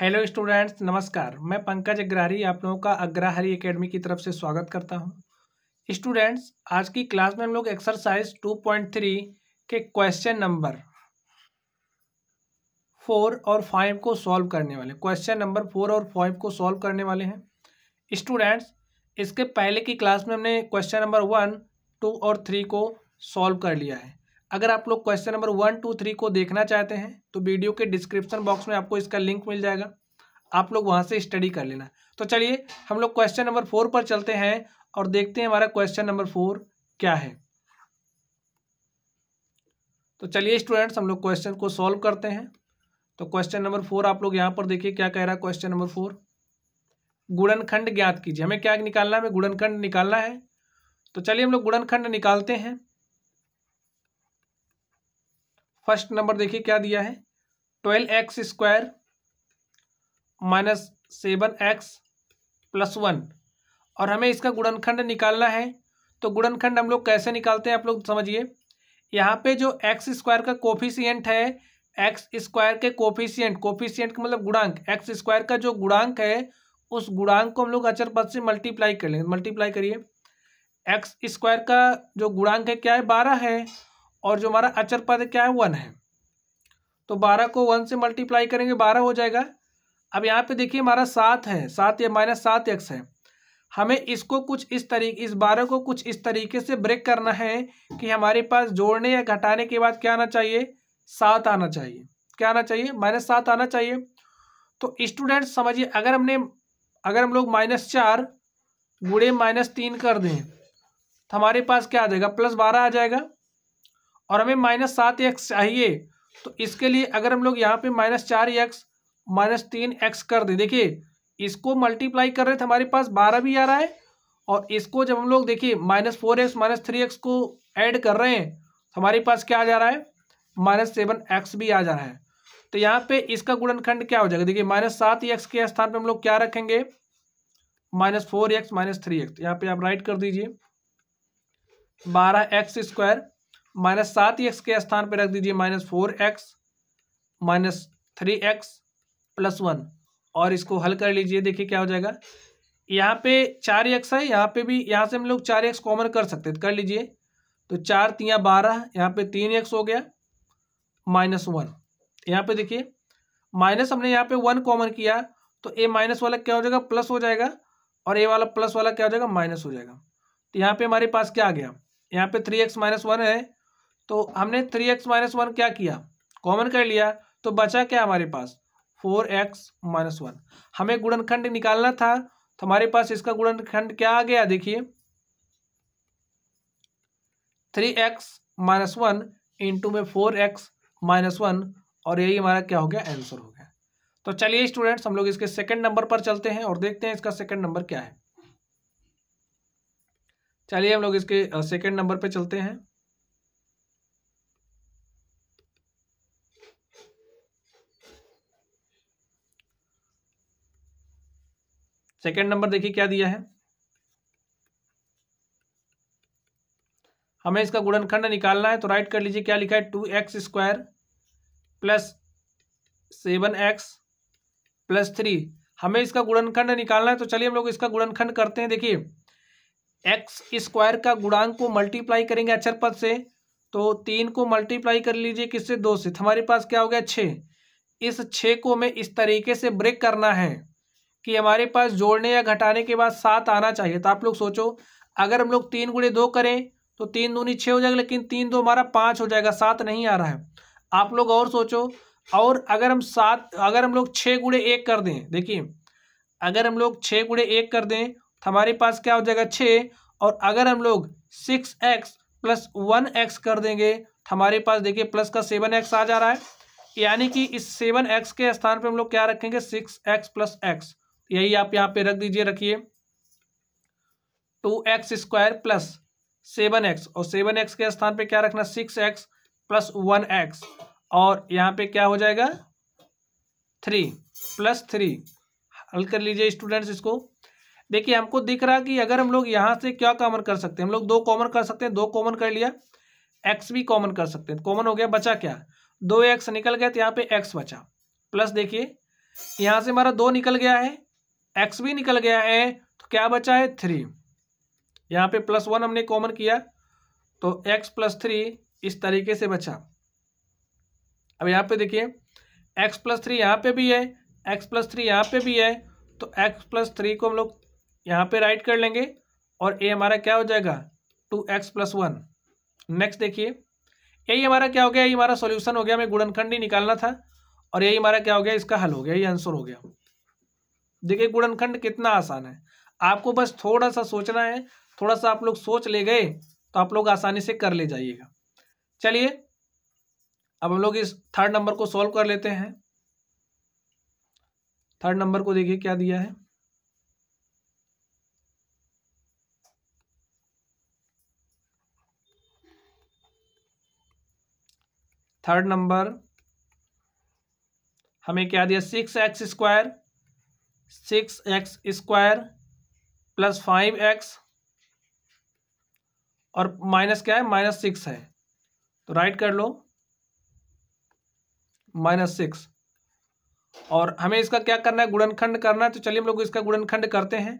hello students नमस्कार मैं पंकज अग्रहरी आप लोगों का अग्रहरी एकेडमी की तरफ से स्वागत करता हूं स्टूडेंट्स आज की क्लास में हम लोग एक्सरसाइज 2.3 के क्वेश्चन नंबर फोर और फाइव को सॉल्व करने वाले क्वेश्चन नंबर फोर और फाइव को सॉल्व करने वाले हैं स्टूडेंट्स इसके पहले की क्लास में हमने क्वेश्चन नंबर वन टू और थ्री को सॉल्व कर लिया है अगर आप लोग question number one two three को देखना चाहते हैं तो वीडियो के डिस्क्रिप्शन बॉक्स में आपको इसका लिंक मिल जाएगा आप लोग वहाँ से स्टडी कर लेना तो चलिए हम लोग क्वेश्चन नंबर फोर पर चलते हैं और देखते हैं हमारा क्वेश्चन नंबर फोर क्या है तो चलिए स्टूडेंट्स हम लोग क्वेश्चन को सॉल्व करते हैं तो क्वेश्चन नंबर फोर आप लोग यहाँ पर देखिए क्या कह रहा है क्वेश्चन नंबर फोर गुणनखंड ज्ञात कीजिए हमें क्या निकालना है हमें गुणनखंड निकालना है तो चलिए हम लोग गुणनखंड निकालते हैं फर्स्ट नंबर देखिए क्या दिया है twelve x square minus seven x plus one और हमें इसका गुणनखंड निकालना है तो गुणनखंड हम लोग कैसे निकालते हैं आप लोग समझिए यहाँ पे जो एक्स स्क्वायर का कोफिशियंट है एक्स स्क्वायर के कोफिशियंट कोफिशियंट का मतलब गुणांक एक्स स्क्वायर का जो गुणांक है उस गुणांक को हम लोग अचर पद से मल्टीप्लाई कर लेंगे मल्टीप्लाई करिए एक्स स्क्वायर का जो गुणांक है क्या है बारह है और जो हमारा अचर पद क्या है वन है तो बारह को वन से मल्टीप्लाई करेंगे बारह हो जाएगा अब यहाँ पे देखिए हमारा सात है सात या माइनस सात एक्स है हमें इसको कुछ इस तरीके इस बारह को कुछ इस तरीके से ब्रेक करना है कि हमारे पास जोड़ने या घटाने के बाद क्या आना चाहिए सात आना चाहिए क्या आना चाहिए माइनस सात आना चाहिए तो स्टूडेंट समझिए अगर हमने अगर हम लोग माइनस चार गुड़े माइनस तीन कर दें तो हमारे पास क्या आ जाएगा प्लस बारह आ जाएगा और हमें माइनस सात एक्स चाहिए तो इसके लिए अगर हम लोग यहाँ पे माइनस चार एक्स माइनस तीन एक्स कर दें देखिए इसको मल्टीप्लाई कर रहे थे हमारे पास बारह भी आ रहा है और इसको जब हम लोग देखिए minus four x minus three x को ऐड कर रहे हैं तो हमारे पास क्या आ जा रहा है माइनस सेवन एक्स भी आ जा रहा है तो यहाँ पे इसका गुणनखंड क्या हो जाएगा देखिए माइनस सात एक्स के स्थान पे हम लोग क्या रखेंगे minus four x minus three x तो यहाँ पे आप राइट कर दीजिए बारह एक्स स्क्वायर माइनस सात एक्स के स्थान पर रख दीजिए minus four x minus three x plus one और इसको हल कर लीजिए देखिए क्या हो जाएगा यहाँ पे चार एक्स है यहाँ पे भी यहाँ से हम लोग चार एक्स कॉमन कर सकते हैं कर लीजिए तो चार तिया बारह यहाँ पे तीन एक्स हो गया माइनस वन यहाँ पे देखिए माइनस हमने यहाँ पे वन कॉमन किया तो ए माइनस वाला क्या हो जाएगा प्लस हो जाएगा और ए वाला प्लस वाला क्या हो जाएगा माइनस हो जाएगा तो यहाँ पे हमारे पास क्या आ गया यहाँ पे थ्री एक्स माइनस वन है तो हमने थ्री एक्स माइनस वन क्या किया कॉमन कर लिया तो बचा क्या हमारे पास फोर एक्स माइनस वन हमें गुणनखंड निकालना था तो हमारे पास इसका गुणनखंड क्या आ गया देखिए three x minus one into में फोर एक्स माइनस वन और यही हमारा क्या हो गया आंसर हो गया तो चलिए स्टूडेंट्स हम लोग इसके सेकंड नंबर पर चलते हैं और देखते हैं इसका सेकंड नंबर क्या है चलिए हम लोग इसके सेकंड नंबर पर चलते हैं सेकेंड नंबर देखिए क्या दिया है हमें इसका गुणनखंड निकालना है तो राइट कर लीजिए क्या लिखा है two x square plus seven x plus three हमें इसका गुणनखंड निकालना है तो चलिए हम लोग इसका गुणनखंड करते हैं देखिए एक्स स्क्वायर का गुणांक को मल्टीप्लाई करेंगे अक्षर पद से तो तीन को मल्टीप्लाई कर लीजिए किससे दो से तो हमारे पास क्या हो गया छः इस छः को हमें इस तरीके से ब्रेक करना है कि हमारे पास जोड़ने या घटाने के बाद सात आना चाहिए तो आप लोग सोचो अगर हम लोग तीन गुड़े दो करें तो तीन दूनी छः हो जाएगा लेकिन तीन दो हमारा पाँच हो जाएगा सात नहीं आ रहा है आप लोग और सोचो और अगर हम सात अगर हम लोग छः गुड़े एक कर दें देखिए अगर हम लोग छः गुड़े एक कर दें तो हमारे पास क्या हो जाएगा छः और अगर हम लोग six x plus one x कर देंगे तो हमारे पास देखिए प्लस का सेवन एक्स आ जा रहा है यानी कि इस सेवन एक्स के स्थान पर हम लोग क्या रखेंगे सिक्स एक्स प्लस एक्स यही आप यहाँ पे रख दीजिए रखिए two x square plus seven x और सेवन एक्स के स्थान पे क्या रखना six x plus one x और यहाँ पे क्या हो जाएगा थ्री प्लस थ्री हल कर लीजिए स्टूडेंट्स इसको देखिए हमको दिख रहा कि अगर हम लोग यहाँ से क्या कॉमन कर सकते हैं हम लोग दो कॉमन कर सकते हैं दो कॉमन कर लिया एक्स भी कॉमन कर सकते हैं कॉमन हो गया बचा क्या दो एक्स निकल गया तो यहाँ पे एक्स बचा प्लस देखिए यहाँ से हमारा दो निकल गया है एक्स भी निकल गया है तो क्या बचा है थ्री यहाँ पे प्लस वन हमने कॉमन किया तो एक्स प्लस थ्री इस तरीके से बचा अब यहाँ पे देखिए एक्स प्लस थ्री यहाँ पे भी है एक्स प्लस थ्री यहाँ पे भी है तो एक्स प्लस थ्री को हम लोग यहाँ पे राइट कर लेंगे और ए हमारा क्या हो जाएगा two x plus one next देखिए यही हमारा क्या हो गया यही हमारा सॉल्यूशन हो गया हमें गुणनखंड ही निकालना था और यही हमारा क्या हो गया इसका हल हो गया यही आंसर हो गया देखिए गुणनखंड कितना आसान है आपको बस थोड़ा सा सोचना है थोड़ा सा आप लोग सोच ले गए तो आप लोग आसानी से कर ले जाइएगा चलिए अब हम लोग इस थर्ड नंबर को सॉल्व कर लेते हैं थर्ड नंबर को देखिए क्या दिया है थर्ड नंबर हमें क्या दिया six x square six x square plus five x और माइनस क्या है माइनस सिक्स है तो राइट कर लो माइनस सिक्स और हमें इसका क्या करना है गुणनखंड करना है तो चलिए हम लोग इसका गुणनखंड करते हैं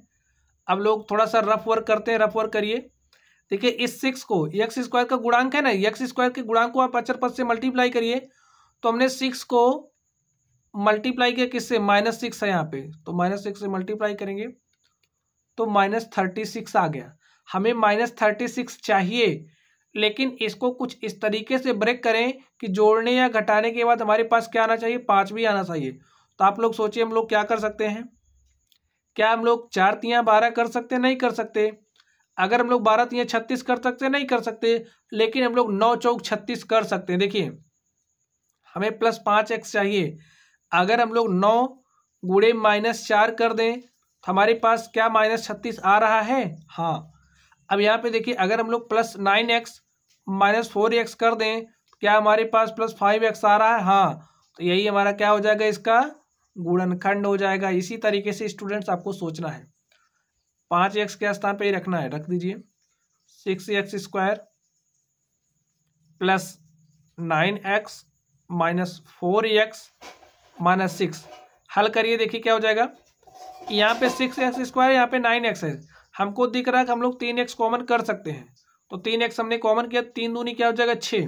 अब लोग थोड़ा सा रफ वर्क करते हैं रफ वर्क करिए देखिए इस सिक्स को एक्स स्क्वायर का गुणांक है ना एक्स स्क्वायर के गुणांक को आप अचर पद से मल्टीप्लाई करिए तो हमने सिक्स को मल्टीप्लाई किया किससे माइनस सिक्स है यहाँ पे तो माइनस सिक्स से मल्टीप्लाई करेंगे तो माइनस थर्टी सिक्स आ गया हमें माइनस थर्टी सिक्स चाहिए लेकिन इसको कुछ इस तरीके से ब्रेक करें कि जोड़ने या घटाने के बाद हमारे पास क्या आना चाहिए पाँच भी आना चाहिए तो आप लोग सोचिए हम लोग क्या कर सकते हैं क्या हम लोग चार तियाँ बारह कर सकते नहीं कर सकते अगर हम लोग बारह तियाँ छत्तीस कर सकते नहीं कर सकते लेकिन हम लोग नौ चौक छत्तीस कर सकते हैं देखिए हमें प्लस पाँच एक्स चाहिए अगर हम लोग नौ गुड़े माइनस चार कर दें तो हमारे पास क्या माइनस छत्तीस आ रहा है हाँ अब यहाँ पे देखिए अगर हम लोग plus nine x minus four x कर दें तो क्या हमारे पास प्लस फाइव एक्स आ रहा है हाँ तो यही हमारा क्या हो जाएगा इसका गुणनखंड हो जाएगा इसी तरीके से स्टूडेंट्स आपको सोचना है पाँच एक्स के स्थान पर ही रखना है रख दीजिए six x square plus nine x minus four x minus six हल करिए देखिए क्या हो जाएगा यहाँ पे सिक्स एक्स स्क्वायर यहाँ पे नाइन एक्स है हमको दिख रहा है कि हम लोग तीन एक्स कॉमन कर सकते हैं तो तीन एक्स हमने कॉमन किया तीन दूनी क्या हो जाएगा छः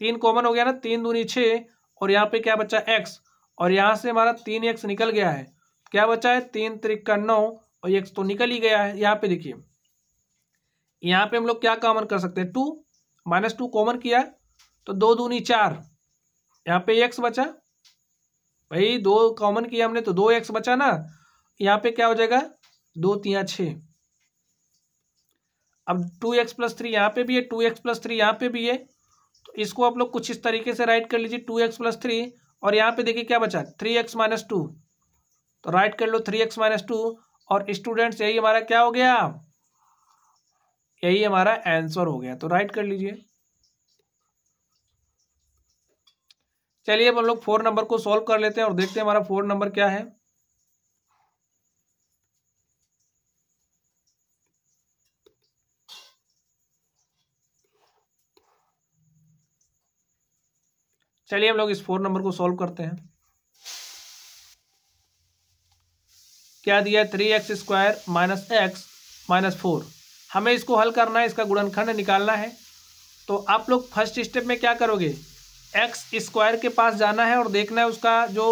तीन कॉमन हो गया ना तीन दूनी छः और यहाँ पे क्या बचा एक्स और यहाँ से हमारा तीन एक्स निकल गया है क्या बचा है तीन त्रिक्का नौ और एक्स तो निकल ही गया है यहाँ पे देखिए यहाँ पे हम लोग क्या कॉमन कर सकते हैं टू माइनस टू कॉमन किया तो दो दूनी चार यहाँ पे एक्स बचा भाई दो कॉमन किया हमने तो दो एक्स बचा ना यहाँ पे क्या हो जाएगा दो तिया छ अब टू एक्स प्लस थ्री यहाँ पे भी है टू एक्स प्लस थ्री यहाँ पे भी है तो इसको आप लोग कुछ इस तरीके से राइट कर लीजिए टू एक्स प्लस थ्री और यहाँ पे देखिए क्या बचा थ्री एक्स माइनस टू तो राइट कर लो थ्री एक्स माइनस टू और स्टूडेंट्स यही हमारा क्या हो गया यही हमारा आंसर हो गया तो राइट कर लीजिए चलिए अब हम लोग फोर नंबर को सॉल्व कर लेते हैं और देखते हैं हमारा फोर नंबर क्या है चलिए हम लोग इस फोर नंबर को सॉल्व करते हैं क्या दिया three x square minus x minus four हमें इसको हल करना है इसका गुणनखंड निकालना है तो आप लोग फर्स्ट स्टेप में क्या करोगे एक्स स्क्वायर के पास जाना है और देखना है उसका जो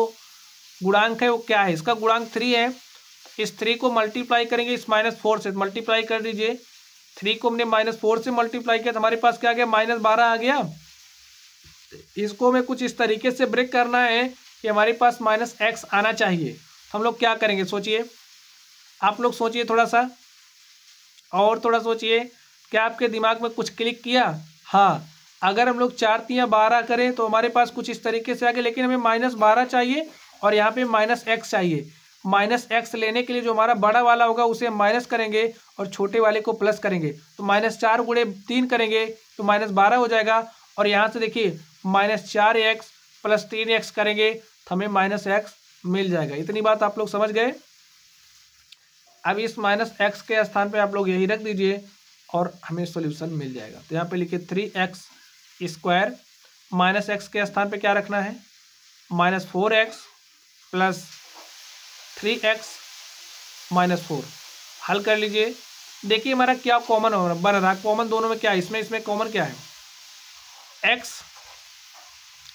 गुणांक है वो क्या है इसका गुणांक थ्री है इस थ्री को मल्टीप्लाई करेंगे इस माइनस फोर से मल्टीप्लाई कर दीजिए थ्री को हमने माइनस फोर से मल्टीप्लाई किया तो हमारे पास क्या आ गया माइनस बारह आ गया इसको हमें कुछ इस तरीके से ब्रेक करना है कि हमारे पास माइनस एक्स आना चाहिए हम लोग क्या करेंगे सोचिए आप लोग सोचिए थोड़ा सा और थोड़ा सोचिए क्या आपके दिमाग में कुछ क्लिक किया हाँ अगर हम लोग चार या बारह करें तो हमारे पास कुछ इस तरीके से आ गया लेकिन हमें माइनस बारह चाहिए और यहाँ पे माइनस एक्स चाहिए माइनस एक्स लेने के लिए जो हमारा बड़ा वाला होगा उसे माइनस करेंगे और छोटे वाले को प्लस करेंगे तो माइनस चार गुड़े तीन करेंगे तो माइनस बारह हो जाएगा और यहाँ से देखिए माइनस चार एक्स प्लस तीन एक्स करेंगे तो हमें माइनस एक्स मिल जाएगा इतनी बात आप लोग समझ गए अब इस माइनस एक्स के स्थान पर आप लोग यही रख दीजिए और हमें सोल्यूशन मिल जाएगा तो यहाँ पे लिखिए three x square minus x के स्थान पे क्या रखना है minus four x plus three x minus four हल कर लीजिए देखिए हमारा क्या कॉमन हो बन रहा कॉमन दोनों में क्या है इसमें इसमें कॉमन क्या है एक्स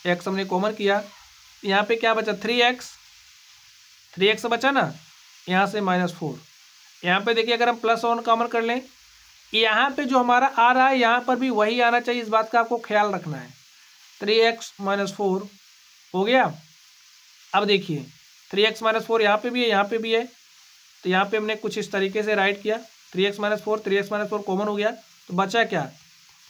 एक्स हमने कॉमन किया यहाँ पे क्या बचा थ्री एक्स थ्री एक्स बचा ना यहाँ से माइनस फोर यहाँ पर देखिए अगर हम प्लस वन कॉमन कर लें यहाँ पे जो हमारा आ रहा है यहाँ पर भी वही आना चाहिए इस बात का आपको ख्याल रखना है थ्री एक्स माइनस फोर हो गया अब देखिए थ्री एक्स माइनस फोर यहाँ पर भी है यहाँ पे भी है तो यहाँ पे हमने कुछ इस तरीके से राइट किया three x minus four three x minus four common हो गया तो बचा क्या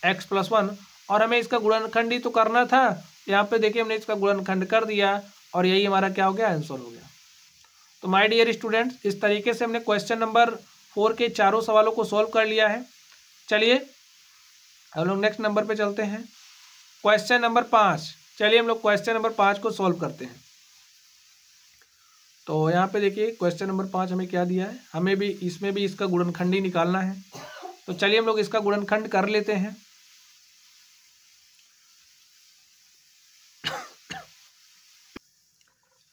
एक्स प्लस वन और हमें इसका गुणनखंड ही तो करना था यहाँ पे देखिए हमने इसका गुणनखंड कर दिया और यही हमारा क्या हो गया आंसर हो गया तो माय डियर स्टूडेंट्स इस तरीके से हमने क्वेश्चन नंबर फोर के चारों सवालों को सॉल्व कर लिया है चलिए हम लोग नेक्स्ट नंबर पे चलते हैं क्वेश्चन नंबर पाँच चलिए हम लोग क्वेश्चन नंबर पाँच को सॉल्व करते हैं तो यहाँ पे देखिए क्वेश्चन नंबर पाँच हमें क्या दिया है हमें भी इसमें भी इसका गुड़नखंड ही निकालना है तो चलिए हम लोग इसका गुड़नखंड कर लेते हैं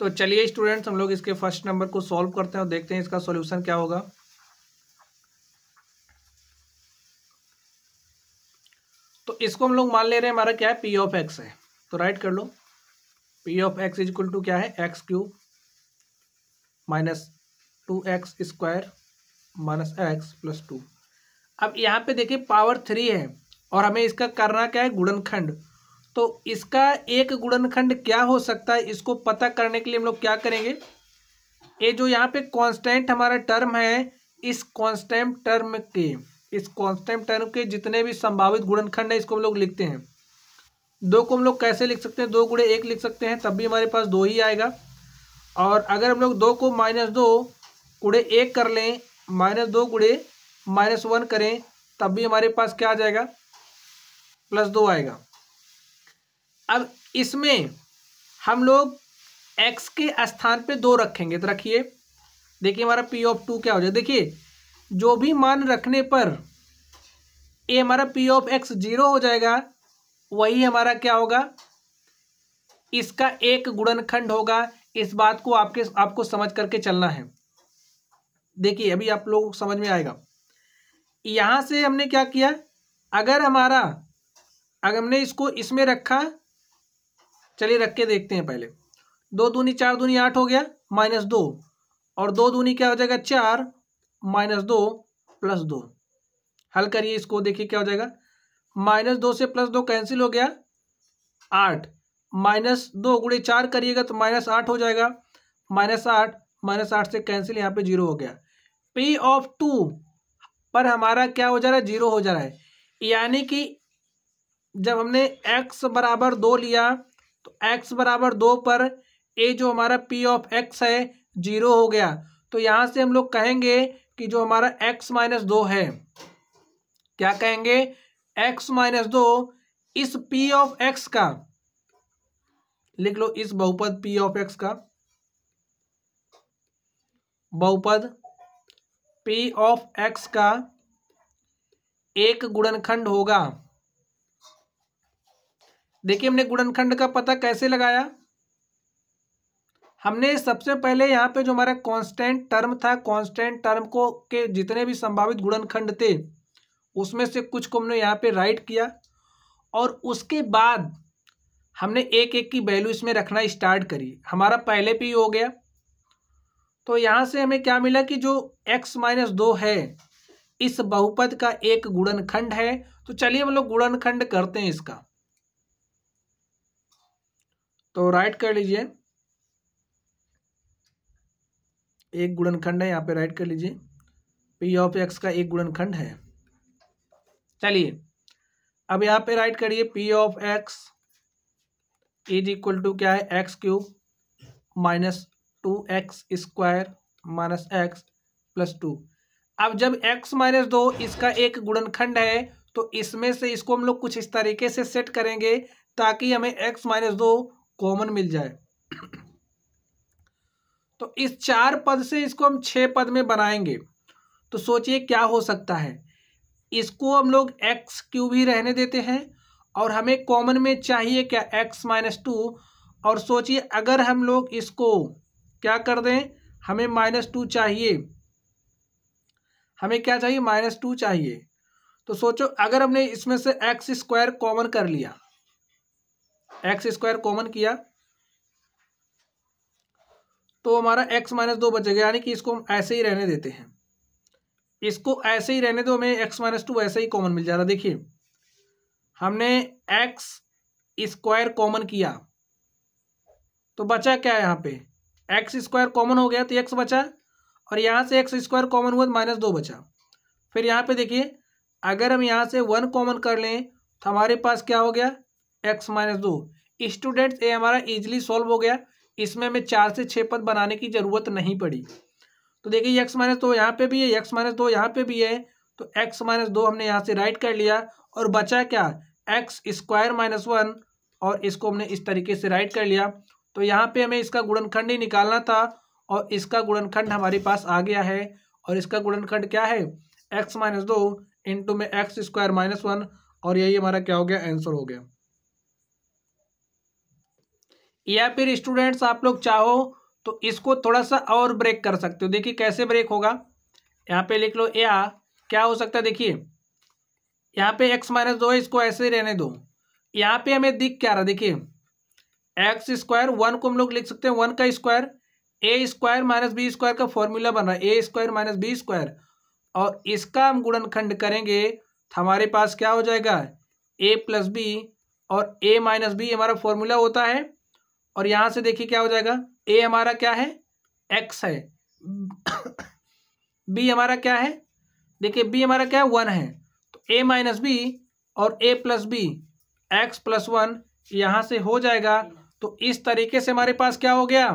तो चलिए स्टूडेंट्स हम लोग इसके फर्स्ट नंबर को सॉल्व करते हैं और देखते हैं इसका सॉल्यूशन क्या होगा तो इसको हम लोग मान ले रहे हैं हमारा क्या है पी ऑफ एक्स है तो राइट कर लो p of x is equal to क्या है x cube minus two x square minus x plus two अब यहाँ पे देखिए पावर थ्री है और हमें इसका करना क्या है गुणनखंड तो इसका एक गुणनखंड क्या हो सकता है इसको पता करने के लिए हम लोग क्या करेंगे ये जो यहाँ पे कांस्टेंट हमारा टर्म है इस कांस्टेंट टर्म के इस कॉन्स्टेंट टर्म के जितने भी संभावित गुणनखंड है इसको हम लोग लिखते हैं दो को हम लोग कैसे लिख सकते हैं दो गुड़े एक लिख सकते हैं तब भी हमारे पास दो ही आएगा और अगर हम लोग दो को माइनस दो गुड़े एक कर लें माइनस दो गुड़े माइनस वन करें तब भी हमारे पास क्या आ जाएगा प्लस दो आएगा अब इसमें हम लोग एक्स के स्थान पे दो रखेंगे तो रखिए देखिए हमारा पी ऑफ टू क्या हो जाए देखिए जो भी मान रखने पर ये हमारा पी ऑफ एक्स जीरो हो जाएगा वही हमारा क्या होगा इसका एक गुणनखंड होगा इस बात को आपके आपको समझ करके चलना है देखिए अभी आप लोगों को समझ में आएगा यहां से हमने क्या किया अगर हमारा अगर हमने इसको इसमें रखा चलिए रख के देखते हैं पहले दो दूनी चार दूनी आठ हो गया माइनस दो और दो दूनी क्या हो जाएगा चार माइनस दो प्लस दो हल करिए इसको देखिए क्या हो जाएगा माइनस दो से प्लस दो कैंसिल हो गया आठ माइनस दो गुड़े चार करिएगा तो माइनस आठ हो जाएगा माइनस आठ माइनस आठ से कैंसिल यहाँ पे जीरो हो गया पी ऑफ टू पर हमारा क्या हो जा रहा है जीरो हो जा रहा है यानी कि जब हमने एक्स बराबर दो लिया तो एक्स बराबर दो पर ए जो हमारा पी ऑफ एक्स है जीरो हो गया तो यहाँ से हम लोग कहेंगे कि जो हमारा x माइनस दो है क्या कहेंगे x माइनस दो इस p ऑफ x का लिख लो इस बहुपद p ऑफ x का बहुपद p ऑफ x का एक गुणनखंड होगा देखिए हमने गुणनखंड का पता कैसे लगाया हमने सबसे पहले यहाँ पे जो हमारा कांस्टेंट टर्म था कांस्टेंट टर्म को के जितने भी संभावित गुणनखंड थे उसमें से कुछ को हमने यहाँ पे राइट किया और उसके बाद हमने एक एक की वैल्यू इसमें रखना स्टार्ट करी हमारा पहले पे ही हो गया तो यहाँ से हमें क्या मिला कि जो x माइनस दो है इस बहुपद का एक गुणनखंड है तो चलिए हम लोग गुणनखंड करते हैं इसका तो राइट कर लीजिए एक गुणनखंड है यहाँ पे राइट कर लीजिए पी ऑफ एक्स का एक गुणनखंड है चलिए अब यहाँ पे राइट करिए p of x is equal to क्या है x cube minus two x square minus x plus two अब जब x माइनस दो इसका एक गुणनखंड है तो इसमें से इसको हम लोग कुछ इस तरीके से सेट करेंगे ताकि हमें x माइनस दो कॉमन मिल जाए तो इस चार पद से इसको हम छः पद में बनाएंगे तो सोचिए क्या हो सकता है इसको हम लोग एक्स क्यूब ही रहने देते हैं और हमें कॉमन में चाहिए क्या एक्स माइनस टू और सोचिए अगर हम लोग इसको क्या कर दें हमें माइनस टू चाहिए हमें क्या चाहिए माइनस टू चाहिए तो सोचो अगर हमने इसमें से एक्स स्क्वायर कॉमन कर लिया एक्स स्क्वायर कॉमन किया तो हमारा x माइनस दो बचेगा यानी कि इसको हम ऐसे ही रहने देते हैं इसको ऐसे ही रहने दो हमें x माइनस टू ऐसे ही कॉमन मिल जा रहा देखिए हमने x स्क्वायर कॉमन किया तो बचा क्या है यहाँ पे एक्स स्क्वायर कॉमन हो गया तो एक्स बचा और यहाँ से एक्स स्क्वायर कॉमन हुआ तो माइनस दो बचा फिर यहाँ पे देखिए अगर हम यहाँ से वन कॉमन कर लें तो हमारे पास क्या हो गया एक्स माइनस दो स्टूडेंट्स ये हमारा इजिली सॉल्व हो गया इसमें हमें चार से छः पद बनाने की ज़रूरत नहीं पड़ी तो देखिए यक्स माइनस दो यहाँ पे भी है यक्स माइनस दो यहाँ पे भी है तो एक्स माइनस दो हमने यहाँ से राइट कर लिया और बचा क्या एक्स स्क्वायर माइनस वन और इसको हमने इस तरीके से राइट कर लिया तो यहाँ पे हमें इसका गुणनखंड ही निकालना था और इसका गुणनखंड हमारे पास आ गया है और इसका गुणनखंड क्या है एक्स माइनस दो इंटू में एक्स स्क्वायर माइनस वन और यही हमारा क्या हो गया आंसर हो गया या फिर स्टूडेंट्स आप लोग चाहो तो इसको थोड़ा सा और ब्रेक कर सकते हो देखिए कैसे ब्रेक होगा यहाँ पे लिख लो या क्या हो सकता है देखिए यहाँ पे एक्स माइनस दो है इसको ऐसे ही रहने दो यहाँ पे हमें दिख क्या रहा देखिए एक्स स्क्वायर वन को हम लोग लिख सकते हैं वन का square a square minus b square का फॉर्मूला बन रहा है a square minus b square और इसका हम गुणनखंड करेंगे तो हमारे पास क्या हो जाएगा ए प्लस बी और ए माइनस बी हमारा फॉर्मूला होता है और यहां से देखिए क्या हो जाएगा ए हमारा क्या है एक्स है बी हमारा क्या है देखिए बी हमारा क्या है वन है तो ए माइनस बी और a plus b x plus one यहां से हो जाएगा तो इस तरीके से हमारे पास क्या हो गया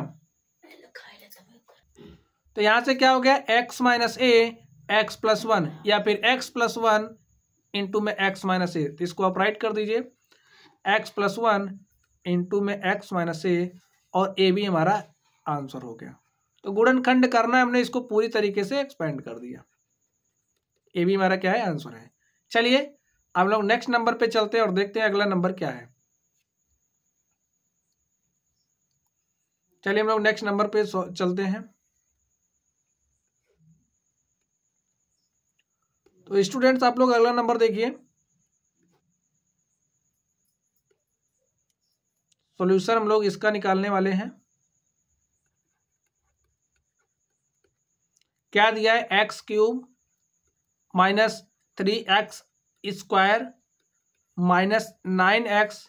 तो यहां से क्या हो गया x minus a x plus one या फिर एक्स प्लस वन इंटू में एक्स माइनस ए तो इसको आप राइट कर दीजिए एक्स प्लस वन इंटू में एक्स माइनस ए और ए भी हमारा आंसर हो गया तो गुणनखंड करना है हमने इसको पूरी तरीके से एक्सपेंड कर दिया ए भी हमारा क्या है आंसर है चलिए हम लोग नेक्स्ट नंबर पे चलते हैं और देखते हैं अगला नंबर क्या है चलिए हम लोग नेक्स्ट नंबर पे चलते हैं तो स्टूडेंट्स आप लोग अगला नंबर देखिए सॉल्यूशन हम लोग इसका निकालने वाले हैं क्या दिया है x cube minus three x square minus nine x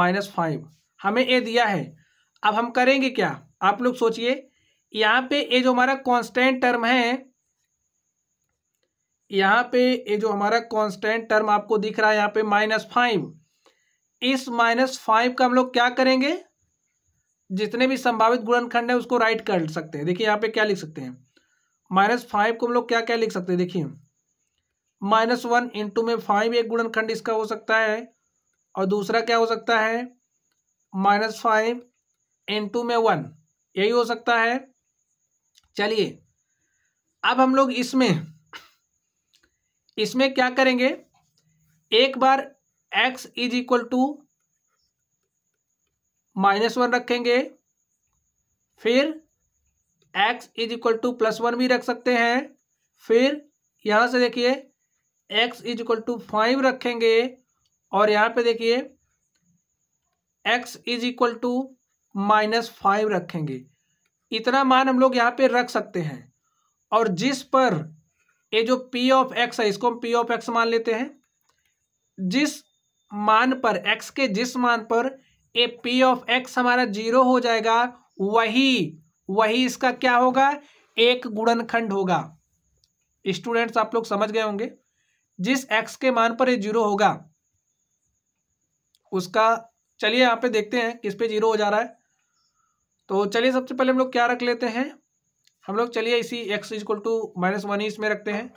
minus five हमें ये दिया है अब हम करेंगे क्या आप लोग सोचिए यहाँ पे ये जो हमारा कांस्टेंट टर्म है यहाँ पे ये जो हमारा कांस्टेंट टर्म आपको दिख रहा है यहाँ पे माइनस फाइव इस माइनस फाइव का हम लोग क्या करेंगे जितने भी संभावित गुणनखंड है उसको राइट कर सकते हैं देखिए यहाँ पे क्या लिख सकते हैं माइनस फाइव को हम लोग क्या क्या लिख सकते हैं देखिए माइनस वन इंटू में फाइव एक गुणनखंड इसका हो सकता है और दूसरा क्या हो सकता है माइनस फाइव इंटू में वन यही हो सकता है चलिए अब हम लोग इसमें इसमें क्या करेंगे एक बार x is equal to minus one रखेंगे फिर x is equal to plus one भी रख सकते हैं फिर यहां से देखिए x is equal to five रखेंगे और यहां पे देखिए x is equal to minus five रखेंगे इतना मान हम लोग यहां पे रख सकते हैं और जिस पर ये जो पी ऑफ एक्स है इसको हम पी ऑफ एक्स मान लेते हैं जिस मान पर एक्स के जिस मान पर ए पी ऑफ एक्स हमारा जीरो हो जाएगा वही वही इसका क्या होगा एक गुणनखंड होगा स्टूडेंट्स आप लोग समझ गए होंगे जिस एक्स के मान पर ये जीरो होगा उसका चलिए यहां पे देखते हैं किस पे जीरो हो जा रहा है तो चलिए सबसे पहले हम लोग क्या रख लेते हैं हम लोग चलिए इसी x is equal to minus one ही इसमें रखते हैं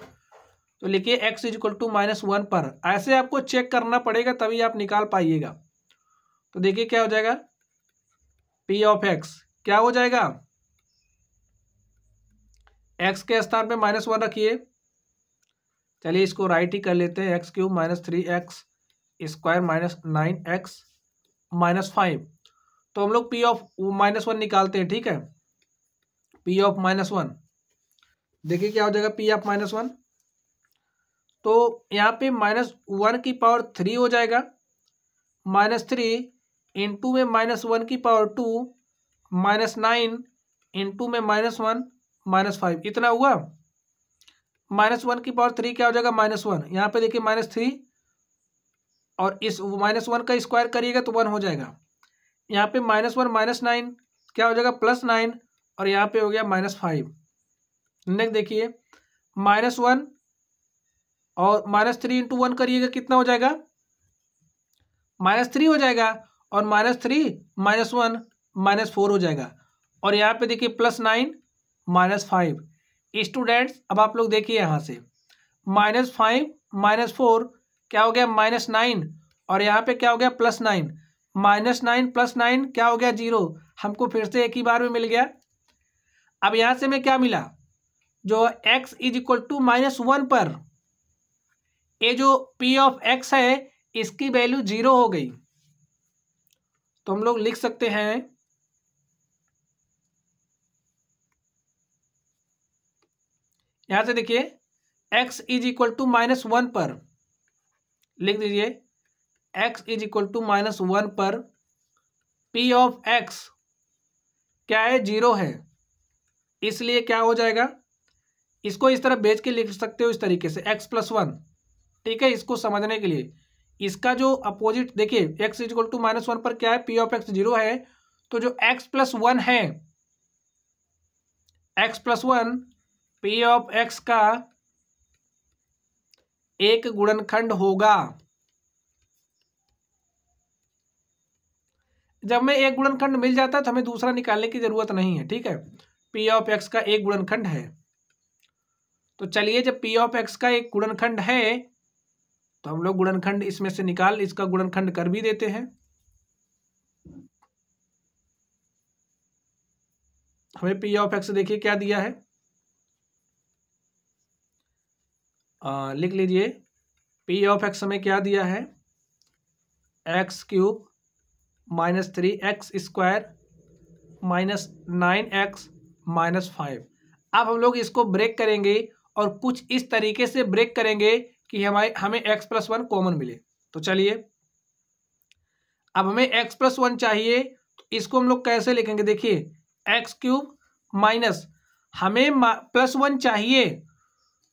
तो लिखिए x is equal to minus one पर ऐसे आपको चेक करना पड़ेगा तभी आप निकाल पाइएगा तो देखिए क्या हो जाएगा पी ऑफ एक्स क्या हो जाएगा एक्स के स्थान पे माइनस वन रखिए चलिए इसको राइट ही कर लेते हैं x cube minus three x square minus nine x minus five तो हम लोग पी ऑफ माइनस वन निकालते हैं ठीक है पी ऑफ माइनस वन देखिए क्या हो जाएगा पी ऑफ माइनस वन तो यहाँ पे माइनस वन की पावर थ्री हो जाएगा माइनस थ्री इंटू में माइनस वन की power two minus nine into में माइनस वन माइनस फाइव इतना हुआ माइनस वन की पावर थ्री क्या हो जाएगा माइनस वन यहाँ पे देखिए माइनस थ्री और इस माइनस वन का स्क्वायर करिएगा तो वन हो जाएगा यहाँ पे माइनस वन माइनस नाइन क्या हो जाएगा प्लस नाइन और यहाँ पे हो गया माइनस फाइव नेक्स्ट देखिए माइनस वन और माइनस थ्री इंटू वन करिएगा कितना हो जाएगा माइनस थ्री हो जाएगा और minus three minus one minus four हो जाएगा और यहाँ पे देखिए plus nine minus five students अब आप लोग देखिए यहाँ से माइनस फाइव माइनस फोर क्या हो गया माइनस नाइन और यहाँ पे क्या हो गया plus nine minus nine plus nine क्या हो गया जीरो हमको फिर से एक ही बार में मिल गया अब यहाँ से मैं क्या मिला जो x is equal to minus one पर ये जो पी ऑफ एक्स है इसकी वैल्यू जीरो हो गई तो हम लोग लिख सकते हैं यहां से देखिए x is equal to minus one पर लिख दीजिए x is equal to minus one पर p ऑफ x क्या है जीरो है इसलिए क्या हो जाएगा इसको इस तरह बेच के लिख सकते हो इस तरीके से x प्लस वन ठीक है इसको समझने के लिए इसका जो अपोजिट देखिए x is equal to minus one पर क्या है पी ऑफ एक्स जीरो है तो जो एक्स प्लस वन है x plus one p of x का एक गुणनखंड होगा जब में एक गुणनखंड मिल जाता है तो हमें दूसरा निकालने की जरूरत नहीं है ठीक है पी ऑफ एक्स का एक गुणनखंड है तो चलिए जब पी ऑफ एक्स का एक गुणनखंड है तो हम लोग गुणनखंड इसमें से निकाल इसका गुणनखंड कर भी देते हैं हमें पी ऑफ एक्स देखिए क्या दिया है आ, लिख लीजिए पी ऑफ एक्स हमें क्या दिया है x cube minus three x square minus nine x minus five अब हम लोग इसको ब्रेक करेंगे और कुछ इस तरीके से ब्रेक करेंगे कि हमारे हमें x प्लस वन कॉमन मिले तो चलिए अब हमें x प्लस वन चाहिए तो इसको हम लोग कैसे लिखेंगे देखिए एक्स क्यूब माइनस हमें प्लस वन चाहिए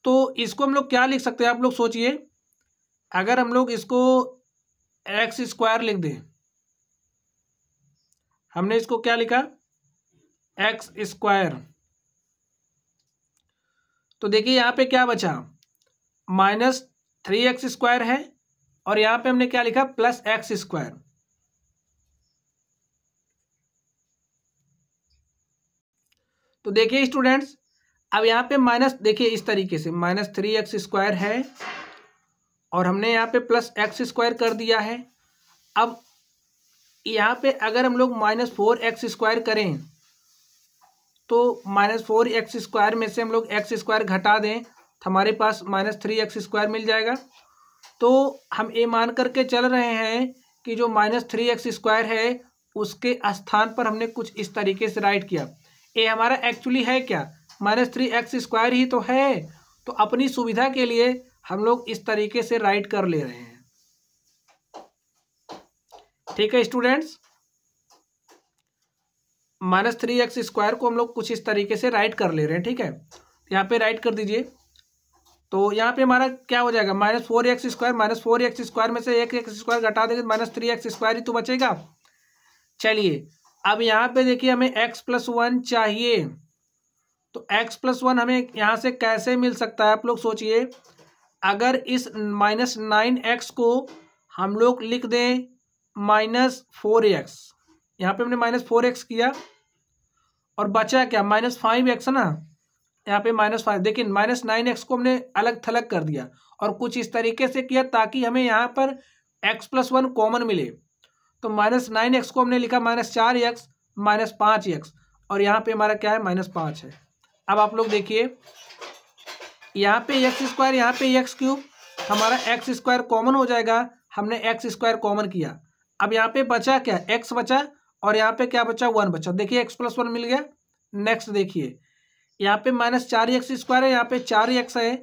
तो इसको हम लोग क्या लिख सकते हैं आप लोग सोचिए अगर हम लोग इसको एक्स स्क्वायर लिख दें हमने इसको क्या लिखा एक्स स्क्वायर तो देखिए यहाँ पे क्या बचा माइनस थ्री एक्स स्क्वायर है और यहां पे हमने क्या लिखा प्लस एक्स स्क्वायर तो देखिए स्टूडेंट्स अब यहाँ पे माइनस देखिए इस तरीके से माइनस थ्री एक्स स्क्वायर है और हमने यहाँ पे प्लस एक्स स्क्वायर कर दिया है अब यहाँ पे अगर हम लोग माइनस फोर एक्स स्क्वायर करें तो माइनस फोर एक्स स्क्वायर में से हम लोग एक्स स्क्वायर घटा दें तो हमारे पास माइनस थ्री एक्स स्क्वायर मिल जाएगा तो हम ये मान करके चल रहे हैं कि जो माइनस थ्री एक्स स्क्वायर है उसके स्थान पर हमने कुछ इस तरीके से राइट किया ये हमारा एक्चुअली है क्या माइनस थ्री एक्स स्क्वायर ही तो है तो अपनी सुविधा के लिए हम लोग इस तरीके से राइट कर ले रहे हैं ठीक है students minus three x square को हम लोग कुछ इस तरीके से राइट कर ले रहे हैं ठीक है यहाँ पे राइट कर दीजिए तो यहाँ पे हमारा क्या हो जाएगा minus four x square minus four x square में से एक एक्स स्क्वायर घटा देंगे तो माइनस थ्री एक्स स्क्वायर ही तो बचेगा चलिए अब यहाँ पे देखिए हमें एक्स प्लस वन चाहिए तो एक्स प्लस वन हमें यहाँ से कैसे मिल सकता है आप लोग सोचिए अगर इस माइनस नाइन एक्स को हम लोग लिख दें माइनस फोर एक्स यहाँ पर हमने माइनस फोर एक्स किया और बचा क्या माइनस फाइव एक्स ना यहाँ पे माइनस फाइव देखिए माइनस नाइन एक्स को हमने अलग थलग कर दिया और कुछ इस तरीके से किया ताकि हमें यहाँ पर एक्स प्लस वन कॉमन मिले तो माइनस नाइन एक्स को हमने लिखा माइनस चार एक्स माइनस पाँच एक्स और यहाँ पे हमारा क्या है माइनस पाँच है अब आप लोग देखिए यहाँ पे एक्स स्क्वायर यहाँ पे एक्स क्यूब हमारा एक्स स्क्वायर कॉमन हो जाएगा हमने एक्स स्क्वायर कॉमन किया अब यहाँ पे बचा क्या एक्स बचा और यहाँ पे क्या बचा वन बचा देखिए एक्स प्लस वन मिल गया नेक्स्ट देखिए यहाँ पे माइनस चार एक्स स्क्वायर है यहाँ पे चार एक्स है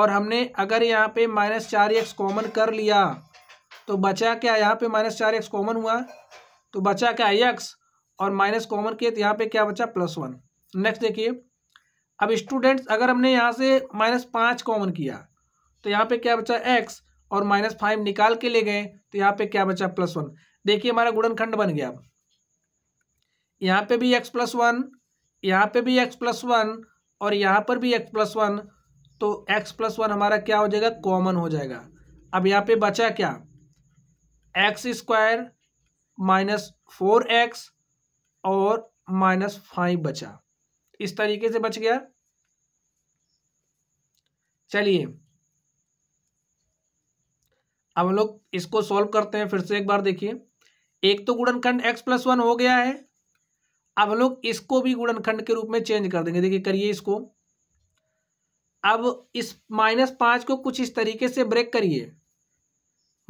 और हमने अगर यहाँ पे माइनस चार एक्स कॉमन कर लिया तो बचा क्या यहाँ पे माइनस चार एक्स कॉमन हुआ तो बचा क्या एक्स और माइनस कॉमन किए तो यहाँ पे क्या बचा प्लस वन नेक्स्ट देखिए अब स्टूडेंट्स अगर हमने यहाँ से माइनस पाँच कॉमन किया तो यहाँ पे क्या बचा एक्स और माइनस फाइव निकाल के ले गए तो यहाँ पे क्या बचा प्लस वन देखिए हमारा गुणनखंड बन गया अब यहाँ पे भी एक्स प्लस वन यहाँ पे भी एक्स प्लस वन और यहाँ पर भी एक्स प्लस वन तो एक्स प्लस वन हमारा क्या हो जाएगा कॉमन हो जाएगा अब यहाँ पे बचा क्या x square minus four x और माइनस फाइव बचा इस तरीके से बच गया चलिए अब हम लोग इसको सॉल्व करते हैं फिर से एक बार देखिए एक तो गुणनखंड एक्स प्लस वन हो गया है अब लोग इसको भी गुणनखंड के रूप में चेंज कर देंगे देखिए करिए इसको अब इस माइनस पाँच को कुछ इस तरीके से ब्रेक करिए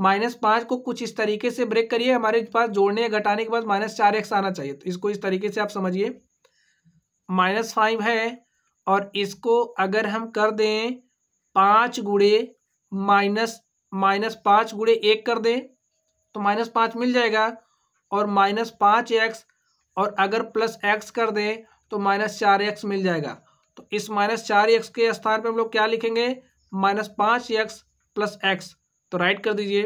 माइनस पाँच को कुछ इस तरीके से ब्रेक करिए हमारे पास जोड़ने या घटाने के बाद माइनस चार एक्स आना चाहिए तो इसको इस तरीके से आप समझिए माइनस फाइव है और इसको अगर हम कर दें पाँच गुड़े माइनस माइनस पाँच गुड़े एक कर दें तो माइनस पाँच मिल जाएगा और माइनस पाँच एक्स और अगर प्लस एक्स कर दें तो माइनस चार एक्स मिल जाएगा तो इस माइनस चार एक्स के स्थान पर हम लोग क्या लिखेंगे माइनस पाँच एक्स प्लस एक्स तो राइट कर दीजिए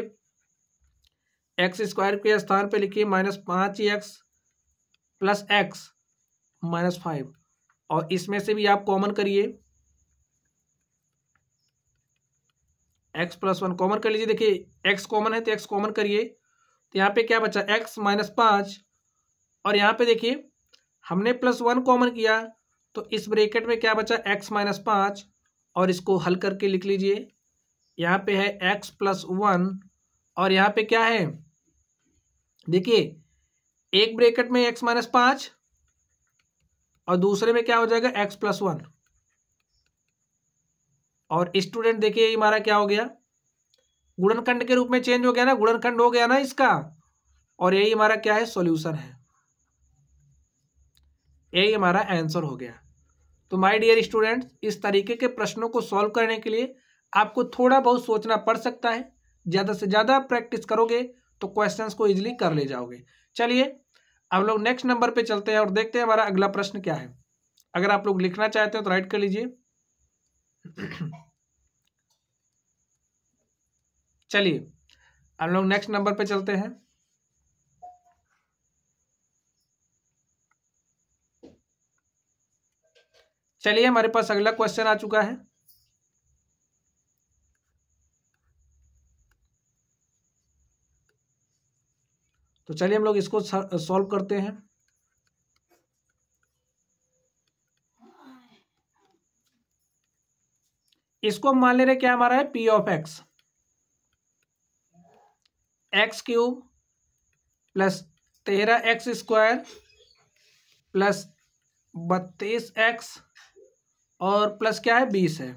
एक्स स्क्वायर के स्थान पे लिखिए माइनस पाँच x plus x minus five और इसमें से भी आप कॉमन करिए एक्स प्लस वन कॉमन कर लीजिए देखिए एक्स कॉमन है तो एक्स कॉमन करिए तो यहाँ पे क्या बचा एक्स माइनस पाँच और यहाँ पे देखिए हमने प्लस वन कॉमन किया तो इस ब्रेकेट में क्या बचा एक्स माइनस पाँच और इसको हल करके लिख लीजिए यहाँ पे है एक्स प्लस वन और यहाँ पे क्या है देखिए एक ब्रेकेट में एक्स माइनस पाँच और दूसरे में क्या हो जाएगा एक्स प्लस वन और स्टूडेंट देखिए हमारा क्या हो गया गुणनखंड के रूप में चेंज हो गया ना गुणनखंड हो गया ना इसका और यही हमारा क्या है सॉल्यूशन है यही हमारा आंसर हो गया तो माय डियर स्टूडेंट्स इस तरीके के प्रश्नों को सॉल्व करने के लिए आपको थोड़ा बहुत सोचना पड़ सकता है ज़्यादा से ज़्यादा प्रैक्टिस करोगे तो क्वेश्चंस को इजीली कर ले जाओगे चलिए अब लोग नेक्स्ट नंबर पे चलते हैं और देखते हैं हमारा अगला प्रश्न क्या है अगर आप लोग लिखना चाहते हो तो राइट कर लीजिए चलिए हम लोग नेक्स्ट नंबर पे चलते हैं चलिए हमारे पास अगला क्वेश्चन आ चुका है तो चलिए हम लोग इसको सॉल्व करते हैं इसको हम मान ले रहे क्या हमारा है p of x x cube plus तेरह एक्स स्क्वायर प्लस बत्तीस एक्स और प्लस क्या है बीस है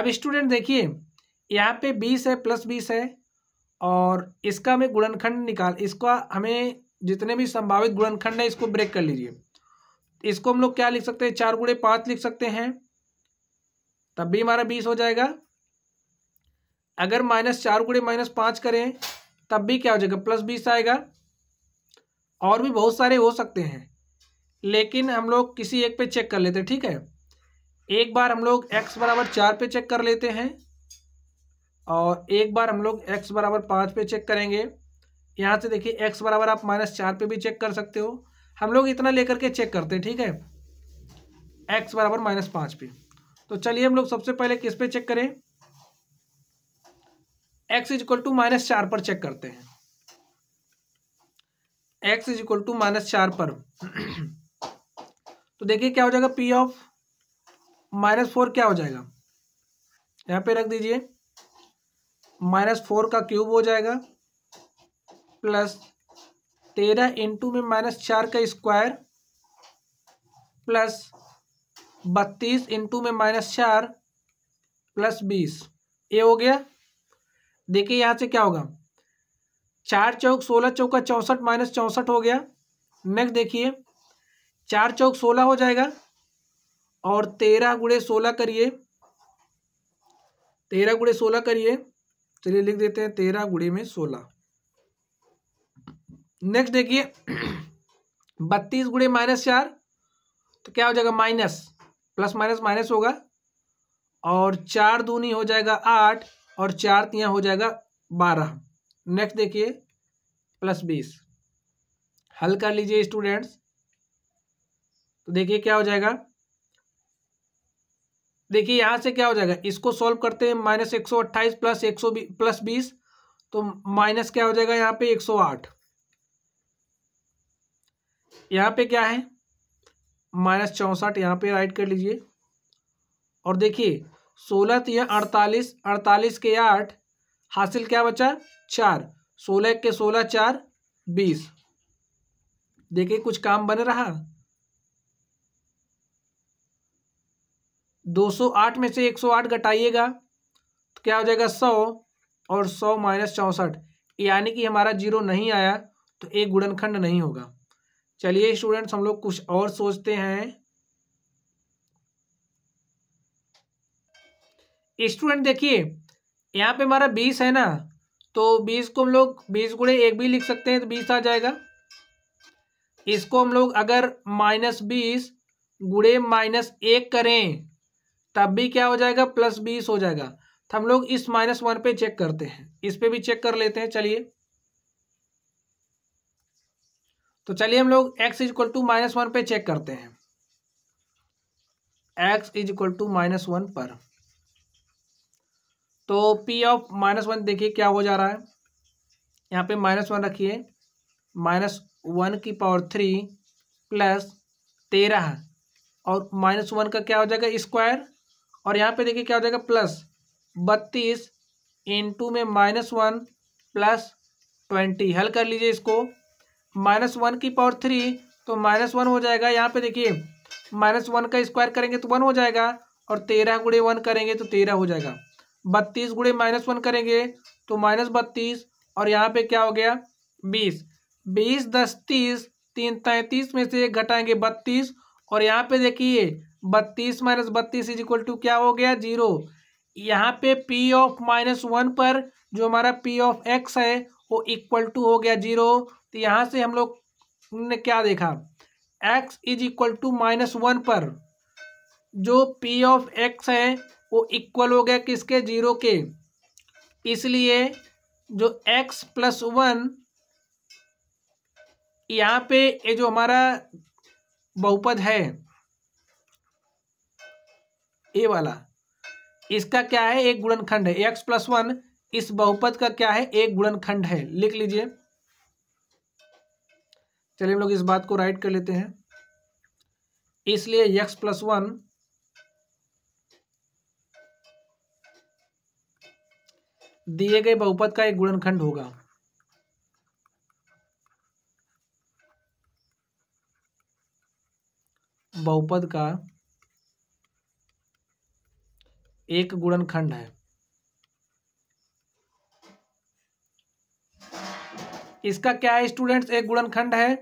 अब स्टूडेंट देखिए यहाँ पे बीस है प्लस बीस है और इसका हमें गुणनखंड निकाल इसका हमें जितने भी संभावित गुणनखंड है इसको ब्रेक कर लीजिए इसको हम लोग क्या लिख सकते हैं चार गुड़े पाँच लिख सकते हैं तब भी हमारा बीस हो जाएगा अगर माइनस चार गुड़े माइनस पाँच करें तब भी क्या हो जाएगा प्लस बीस आएगा और भी बहुत सारे हो सकते हैं लेकिन हम लोग किसी एक पे चेक कर लेते हैं ठीक है एक बार हम लोग x बराबर चार पे चेक कर लेते हैं और एक बार हम लोग x बराबर पाँच पे चेक करेंगे यहाँ से देखिए x बराबर आप माइनस चार पे भी चेक कर सकते हो हम लोग इतना लेकर के चेक करते हैं ठीक है x बराबर माइनस पाँच पे तो चलिए हम लोग सबसे पहले किस पे चेक करें x is equal to minus चार पर चेक करते हैं x is equal to minus चार पर तो देखिए क्या हो जाएगा पी ऑफ माइनस फोर क्या हो जाएगा यहाँ पे रख दीजिए माइनस फोर का क्यूब हो जाएगा प्लस तेरह इंटू में माइनस चार का स्क्वायर प्लस बत्तीस इंटू में माइनस चार प्लस बीस ये हो गया देखिए यहाँ से क्या होगा चार चौक सोलह चौक का चौंसठ माइनस चौंसठ हो गया नेक्स्ट देखिए चार चौक सोलह हो जाएगा और तेरह गुड़े सोलह करिए तेरह गुड़े सोलह करिए चलिए लिख देते हैं तेरह गुड़े में सोलह नेक्स्ट देखिए बत्तीस गुड़े माइनस चार तो क्या हो जाएगा माइनस प्लस माइनस माइनस होगा और चार दूनी हो जाएगा आठ और चार तिया हो जाएगा बारह नेक्स्ट देखिए प्लस बीस हल कर लीजिए स्टूडेंट्स तो देखिए क्या हो जाएगा देखिए यहाँ से क्या हो जाएगा इसको सॉल्व करते हैं माइनस एक सौ अट्ठाईस प्लस एक सौ प्लस बीस तो माइनस क्या हो जाएगा यहाँ पे एक सौ आठ यहाँ पे क्या है माइनस चौंसठ यहाँ पे राइट कर लीजिए और देखिए सोलह तीन अड़तालीस अड़तालीस के आठ हासिल क्या बचा चार सोलह के सोलह चार बीस देखिए कुछ काम बन रहा 208 में से 108 घटाइएगा तो क्या हो जाएगा 100 और 100 माइनस चौंसठ यानी कि हमारा जीरो नहीं आया तो एक गुणनखंड नहीं होगा चलिए स्टूडेंट्स हम लोग कुछ और सोचते हैं स्टूडेंट देखिए यहाँ पे हमारा बीस है ना तो बीस को हम लोग बीस गुड़े एक भी लिख सकते हैं तो बीस आ जाएगा इसको हम लोग अगर माइनस बीस गुड़े माइनस एक करें तब भी क्या हो जाएगा प्लस बीस हो जाएगा तो हम लोग इस माइनस वन पे चेक करते हैं इस पे भी चेक कर लेते हैं चलिए तो चलिए हम लोग x is equal to minus one पे चेक करते हैं x is equal to minus one पर तो पी ऑफ माइनस वन देखिए क्या हो जा रहा है यहाँ पे माइनस वन रखिए माइनस वन की पावर थ्री प्लस तेरह और माइनस वन का क्या हो जाएगा स्क्वायर और यहाँ पे देखिए क्या हो जाएगा प्लस बत्तीस इंटू में माइनस वन प्लस ट्वेंटी हल कर लीजिए इसको माइनस वन की पावर थ्री तो माइनस वन हो जाएगा यहाँ पे देखिए माइनस वन का स्क्वायर करेंगे तो वन हो जाएगा और तेरह गुड़े वन करेंगे तो तेरह हो जाएगा बत्तीस गुड़े माइनस वन करेंगे तो माइनस बत्तीस और यहाँ पे क्या हो गया बीस बीस दस तीस तीन तैंतीस में से घटाएंगे बत्तीस और यहाँ पे देखिए बत्तीस माइनस बत्तीस इज इक्वल टू क्या हो गया जीरो यहाँ पे p ऑफ माइनस वन पर जो हमारा p ऑफ x है वो इक्वल टू हो गया जीरो तो यहाँ से हम लोग ने क्या देखा x is equal to minus one पर जो p ऑफ x है वो इक्वल हो गया किसके जीरो के इसलिए जो x प्लस वन यहाँ पे ये जो हमारा बहुपद है ए वाला इसका क्या है एक गुणनखंड है एक्स प्लस वन इस बहुपद का क्या है एक गुणनखंड है लिख लीजिए चलिए हम लोग इस बात को राइट कर लेते हैं इसलिए एक्स प्लस वन दिए गए बहुपद का एक गुणनखंड होगा बहुपद का एक गुणनखंड है इसका क्या है स्टूडेंट्स एक गुणनखंड है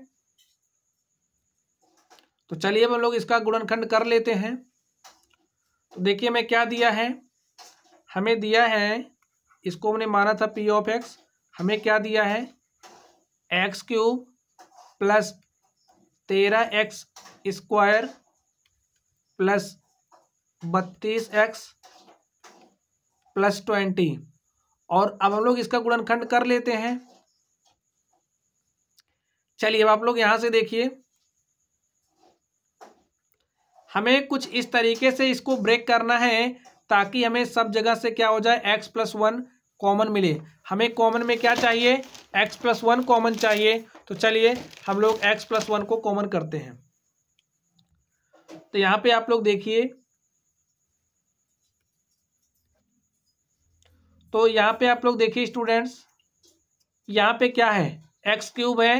तो चलिए हम लोग इसका गुणनखंड कर लेते हैं तो देखिए हमें क्या दिया है हमें दिया है इसको हमने माना था पी ऑफ एक्स हमें क्या दिया है एक्स क्यूब प्लस तेरह एक्स स्क्वायर प्लस बत्तीस एक्स प्लस ट्वेंटी और अब हम लोग इसका गुणनखंड कर लेते हैं चलिए अब आप लोग यहां से देखिए हमें कुछ इस तरीके से इसको ब्रेक करना है ताकि हमें सब जगह से क्या हो जाए एक्स प्लस वन कॉमन मिले हमें कॉमन में क्या चाहिए एक्स प्लस वन कॉमन चाहिए तो चलिए हम लोग एक्स प्लस वन को कॉमन करते हैं तो यहां पे आप लोग देखिए तो यहाँ पे आप लोग देखिए स्टूडेंट्स यहाँ पे क्या है एक्स क्यूब है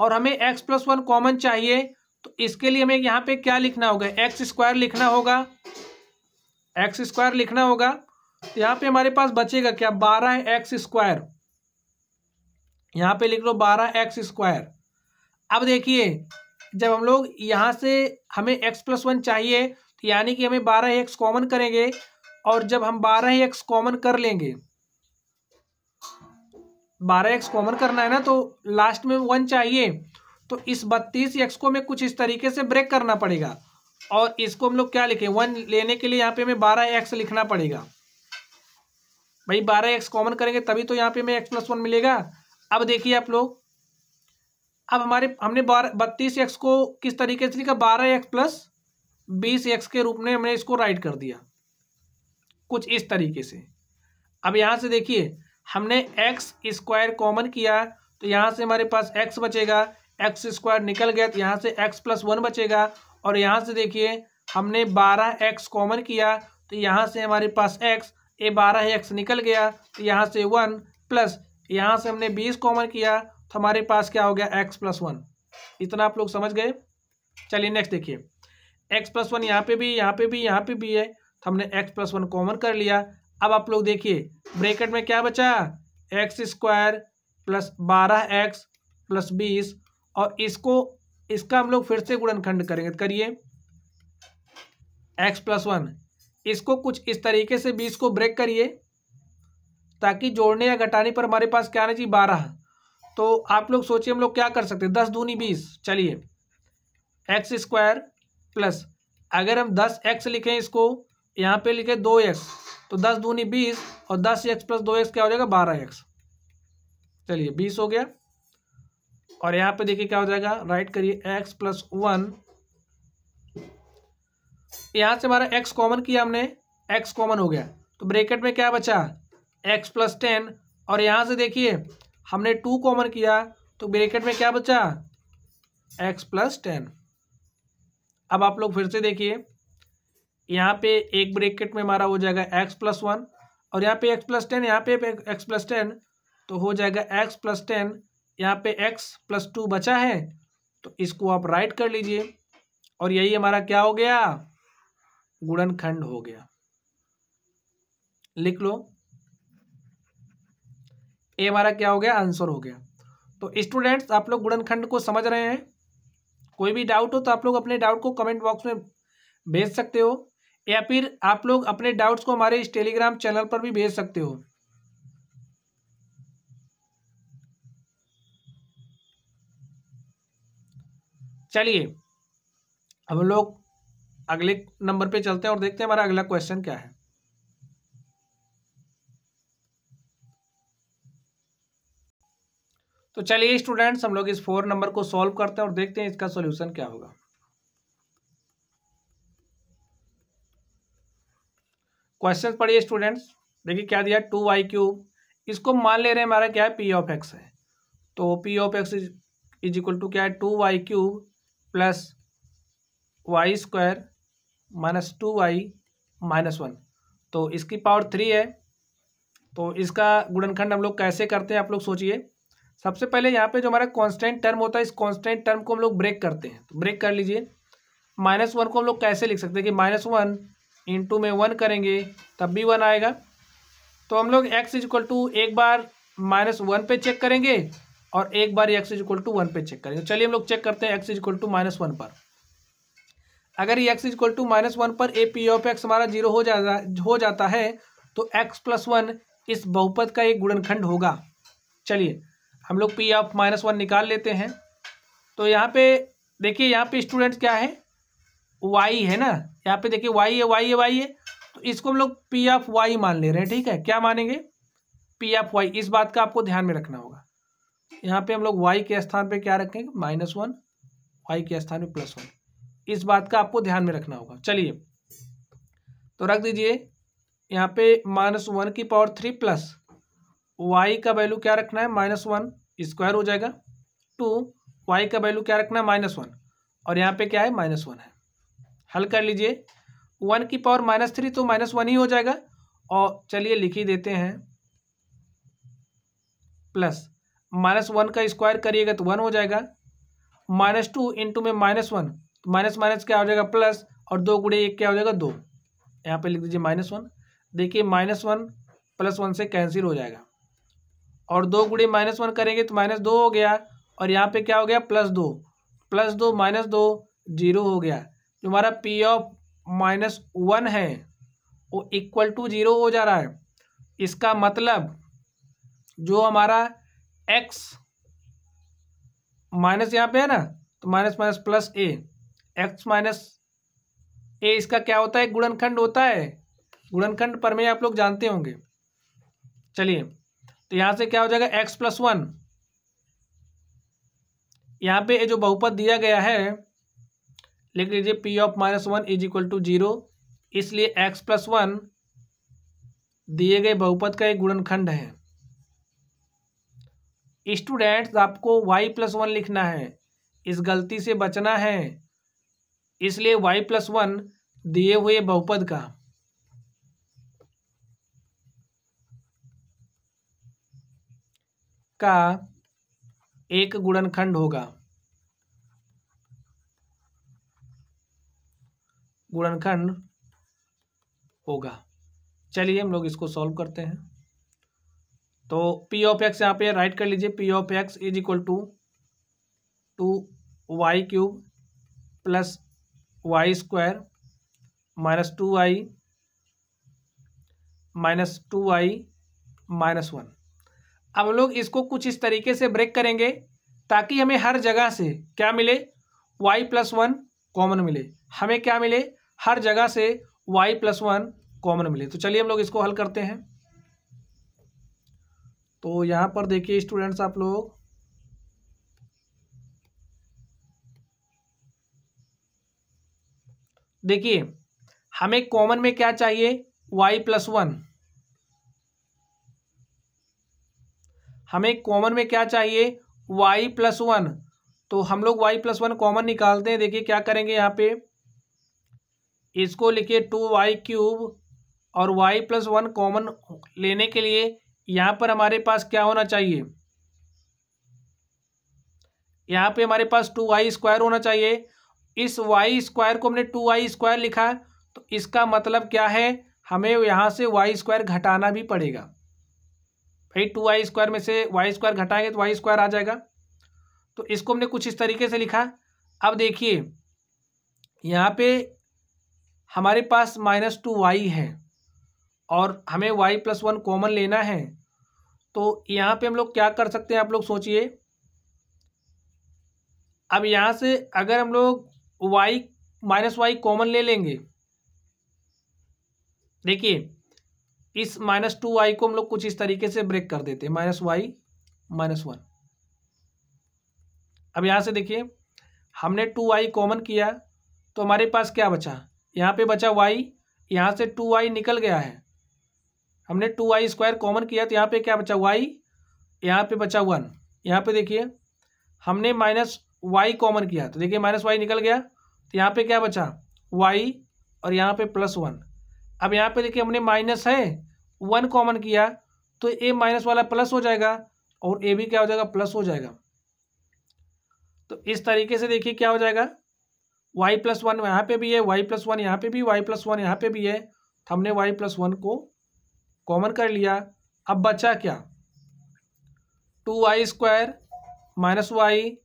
और हमें एक्स प्लस वन कॉमन चाहिए तो इसके लिए हमें यहाँ पे क्या लिखना होगा एक्स स्क्वायर लिखना होगा एक्स स्क्वायर लिखना होगा तो यहाँ पे हमारे पास बचेगा क्या बारह एक्स स्क्वायर यहाँ पे लिख लो बारह एक्स स्क्वायर अब देखिए जब हम लोग यहाँ से हमें एक्स प्लस वन चाहिए तो यानी कि हमें बारह एक्स कॉमन करेंगे और जब हम बारह एक्स कॉमन कर लेंगे बारह एक्स कॉमन करना है ना तो लास्ट में वन चाहिए तो इस बत्तीस एक्स को हमें कुछ इस तरीके से ब्रेक करना पड़ेगा और इसको हम लोग क्या लिखें वन लेने के लिए यहाँ पे हमें बारह एक्स लिखना पड़ेगा भाई बारह एक्स कॉमन करेंगे तभी तो यहाँ पे हमें एक्स प्लस वन मिलेगा अब देखिए आप लोग अब हमारे हमने बारह बत्तीस एक्स को किस तरीके से लिखा बारह एक्स प्लस बीस एक्स के रूप में हमने इसको राइट कर दिया कुछ इस तरीके से अब यहाँ से देखिए हमने एक्स स्क्वायर कॉमन किया तो यहाँ से हमारे पास एक्स बचेगा एक्स स्क्वायर निकल गया तो यहाँ से एक्स प्लस वन बचेगा और यहाँ से देखिए हमने बारह एक्स कॉमन किया तो यहाँ से हमारे पास एक्स ये बारह एक्स निकल गया तो यहाँ से वन प्लस यहाँ से हमने बीस कॉमन किया तो हमारे पास क्या हो गया एक्स प्लस वन इतना आप लोग समझ गए चलिए नेक्स्ट देखिए एक्स प्लस वन यहाँ पे भी यहाँ पे भी यहाँ पे भी है तो हमने एक्स प्लस वन कॉमन कर लिया अब आप लोग देखिए ब्रेकेट में क्या बचा एक्स स्क्वायर प्लस बारह एक्स प्लस बीस और इसको इसका हम लोग फिर से गुणनखंड करेंगे करिए एक्स प्लस वन इसको कुछ इस तरीके से बीस को ब्रेक करिए ताकि जोड़ने या घटाने पर हमारे पास क्या आना चाहिए बारह तो आप लोग सोचिए हम लोग क्या कर सकते हैं दस दूनी बीस चलिए एक्स स्क्वायर प्लस अगर हम दस एक्स लिखें इसको यहाँ पे लिखे दो एक्स तो दस दूनी बीस और दस एक्स प्लस दो एक्स क्या हो जाएगा बारह एक्स चलिए बीस हो गया और यहाँ पे देखिए क्या हो जाएगा राइट करिए एक्स प्लस वन यहाँ से हमारा एक्स कॉमन किया हमने एक्स कॉमन हो गया तो ब्रेकेट में क्या बचा एक्स प्लस टेन और यहाँ से देखिए हमने टू कॉमन किया तो ब्रेकेट में क्या बचा एक्स प्लस टेन अब आप लोग फिर से देखिए यहाँ पे एक ब्रेकेट में हमारा हो जाएगा एक्स प्लस वन और यहाँ पे एक्स प्लस टेन यहाँ पे एक्स प्लस टेन तो हो जाएगा एक्स प्लस टेन यहाँ पे एक्स प्लस टू बचा है तो इसको आप राइट कर लीजिए और यही हमारा क्या हो गया गुणनखंड हो गया लिख लो ये हमारा क्या हो गया आंसर हो गया तो स्टूडेंट्स आप लोग गुणनखंड को समझ रहे हैं कोई भी डाउट हो तो आप लोग अपने डाउट को कमेंट बॉक्स में भेज सकते हो या फिर आप लोग अपने डाउट्स को हमारे इस टेलीग्राम चैनल पर भी भेज सकते हो चलिए हम लोग अगले नंबर पे चलते हैं और देखते हैं हमारा अगला क्वेश्चन क्या है तो चलिए स्टूडेंट्स हम लोग इस फोर नंबर को सॉल्व करते हैं और देखते हैं इसका सॉल्यूशन क्या होगा क्वेश्चन पढ़िए स्टूडेंट्स देखिए क्या दिया टू वाई क्यूब इसको मान ले रहे हैं हमारा क्या है पी ऑफ एक्स है तो p of x is equal to क्या है two y cube plus y square minus two y minus one तो इसकी पावर थ्री है तो इसका गुणनखंड हम लोग कैसे करते हैं आप लोग सोचिए सबसे पहले यहाँ पे जो हमारा कांस्टेंट टर्म होता है इस कांस्टेंट टर्म को हम लोग ब्रेक करते हैं तो ब्रेक कर लीजिए माइनस वन को हम लोग कैसे लिख सकते हैं कि माइनस वन इंटू में वन करेंगे तब भी वन आएगा तो हम लोग एक्स इज इक्वल टू एक बार माइनस वन पे चेक करेंगे और एक बार x is equal to one पे चेक करेंगे तो चलिए हम लोग चेक करते हैं x is equal to minus one पर अगर ये x is equal to minus one पर ए पी ऑफ एक्स हमारा जीरो हो जाता हो जाता है तो एक्स प्लस वन इस बहुपद का एक गुणनखंड होगा चलिए हम लोग पी ऑफ माइनस वन निकाल लेते हैं तो यहाँ पे देखिए यहाँ पे स्टूडेंट क्या है वाई है ना यहाँ पे देखिए वाई है वाई है वाई है तो इसको हम लोग पी एफ वाई मान ले रहे हैं ठीक है क्या मानेंगे पी एफ वाई इस बात का आपको ध्यान में रखना होगा यहाँ पे हम लोग वाई के स्थान पे क्या रखेंगे माइनस वन वाई के स्थान पे प्लस वन इस बात का आपको ध्यान में रखना होगा चलिए तो रख दीजिए यहाँ पे माइनस वन की पावर थ्री प्लस वाई का वैल्यू क्या रखना है माइनस वन स्क्वायर हो जाएगा टू वाई का वैल्यू क्या रखना है माइनस वन और यहाँ पे क्या है माइनस वन है हल कर लीजिए वन की पावर माइनस थ्री तो माइनस वन ही हो जाएगा और चलिए लिख ही देते हैं प्लस माइनस वन का स्क्वायर करिएगा तो वन हो जाएगा माइनस टू इंटू में माइनस वन तो माइनस माइनस क्या हो जाएगा प्लस और दो गुड़े एक क्या हो जाएगा दो यहाँ पे लिख दीजिए माइनस वन देखिए माइनस वन प्लस वन से कैंसिल हो जाएगा और दो गुड़े माइनस वन करेंगे तो माइनस दो हो गया और यहाँ पे क्या हो गया प्लस दो प्लस दो माइनस दो जीरो हो गया जो हमारा पी ऑफ माइनस वन है वो इक्वल टू ज़ीरो हो जा रहा है इसका मतलब जो हमारा एक्स माइनस यहाँ पे है ना तो minus minus plus a x minus a इसका क्या होता है गुणनखंड होता है गुणनखंड पर में आप लोग जानते होंगे चलिए तो यहाँ से क्या हो जाएगा एक्स प्लस वन यहाँ पे ये जो बहुपद दिया गया है लिख लीजिए p of minus one is equal to zero इसलिए एक्स प्लस वन दिए गए बहुपद का एक गुणनखंड है स्टूडेंट्स आपको वाई प्लस वन लिखना है इस गलती से बचना है इसलिए वाई प्लस वन दिए हुए बहुपद का का एक गुणनखंड होगा गुणनखंड होगा चलिए हम लोग इसको सॉल्व करते हैं तो पी ऑफ एक्स यहाँ पे राइट कर लीजिए p of x is equal to two y cube plus y square minus two y minus two y minus one अब लोग इसको कुछ इस तरीके से ब्रेक करेंगे ताकि हमें हर जगह से क्या मिले वाई प्लस वन कॉमन मिले हमें क्या मिले हर जगह से वाई प्लस वन कॉमन मिले तो चलिए हम लोग इसको हल करते हैं तो यहां पर देखिए स्टूडेंट्स आप लोग देखिए हमें कॉमन में क्या चाहिए वाई प्लस वन हमें कॉमन में क्या चाहिए वाई प्लस वन तो हम लोग वाई प्लस वन कॉमन निकालते हैं देखिए क्या करेंगे यहां पे इसको लिखिए टू वाई क्यूब और वाई प्लस वन कॉमन लेने के लिए यहाँ पर हमारे पास क्या होना चाहिए यहाँ पे हमारे पास टू वाई स्क्वायर होना चाहिए इस वाई स्क्वायर को हमने टू वाई स्क्वायर लिखा तो इसका मतलब क्या है हमें यहाँ से वाई स्क्वायर घटाना भी पड़ेगा भाई टू वाई स्क्वायर में से वाई स्क्वायर घटाएंगे तो वाई स्क्वायर आ जाएगा तो इसको हमने कुछ इस तरीके से लिखा अब देखिए यहाँ पे हमारे पास माइनस टू वाई है और हमें वाई प्लस वन कॉमन लेना है तो यहाँ पे हम लोग क्या कर सकते हैं आप लोग सोचिए अब यहाँ से अगर हम लोग वाई माइनस वाई कॉमन ले लेंगे देखिए इस माइनस टू वाई को हम लोग कुछ इस तरीके से ब्रेक कर देते हैं माइनस वाई माइनस वन अब यहाँ से देखिए हमने टू वाई कॉमन किया तो हमारे पास क्या बचा यहाँ पे बचा वाई यहाँ से टू वाई निकल गया है हमने टू वाई स्क्वायर कॉमन किया तो यहाँ पे क्या बचा वाई यहाँ पे बचा वन यहाँ पे देखिए हमने माइनस वाई कॉमन किया तो देखिए माइनस वाई निकल गया तो यहाँ पे क्या बचा वाई और यहाँ पे प्लस वन अब यहाँ पे देखिए हमने माइनस है वन कॉमन किया तो ए माइनस वाला प्लस हो जाएगा और ए भी क्या हो जाएगा प्लस हो जाएगा तो इस तरीके से देखिए क्या हो जाएगा वाई प्लस वन यहाँ पे भी है वाई प्लस वन यहाँ पे भी वाई प्लस वन यहाँ पे भी है तो हमने वाई प्लस वन को कॉमन कर लिया अब बचा क्या two y square minus y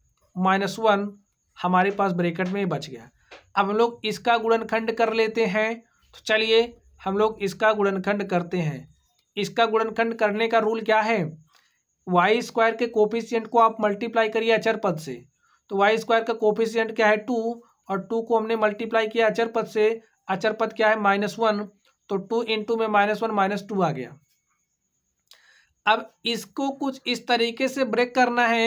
minus one हमारे पास ब्रेकेट में बच गया अब हम लोग इसका गुणनखंड कर लेते हैं तो चलिए हम लोग इसका गुणनखंड करते हैं इसका गुणनखंड करने का रूल क्या है वाई स्क्वायर के कोफिशियंट को आप मल्टीप्लाई करिए अचर पद से तो वाई स्क्वायर का कोफिशियंट क्या है टू और टू को हमने मल्टीप्लाई किया अचर पद से अचर पद क्या है माइनस वन तो टू इन टू में माइनस वन माइनस टू आ गया अब इसको कुछ इस तरीके से ब्रेक करना है